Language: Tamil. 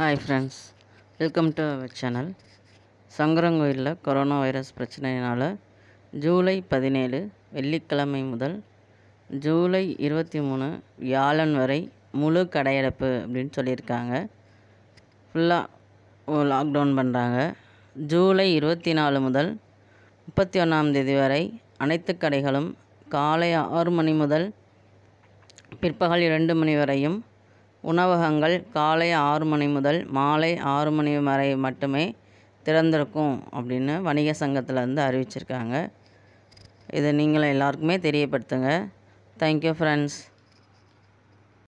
hi friends welcome to our channel சங்கரங்கோயிலில் கொரோனா வைரஸ் பிரச்சனையினால் ஜூலை பதினேழு வெள்ளிக்கிழமை முதல் ஜூலை இருபத்தி மூணு வியாழன் வரை முழு கடையடைப்பு அப்படின்னு சொல்லியிருக்காங்க ஃபுல்லாக லாக்டவுன் பண்ணுறாங்க ஜூலை இருபத்தி நாலு முதல் முப்பத்தி ஒன்றாம் தேதி வரை அனைத்து கடைகளும் காலை ஆறு மணி முதல் பிற்பகல் இரண்டு மணி வரையும் உணவகங்கள் காலை ஆறு மணி முதல் மாலை ஆறு மணி வரை மட்டுமே திறந்திருக்கும் அப்படின்னு வணிக சங்கத்திலேருந்து அறிவிச்சிருக்காங்க இதை நீங்களும் எல்லாருக்குமே தெரியப்படுத்துங்க தேங்க்யூ ஃப்ரெண்ட்ஸ்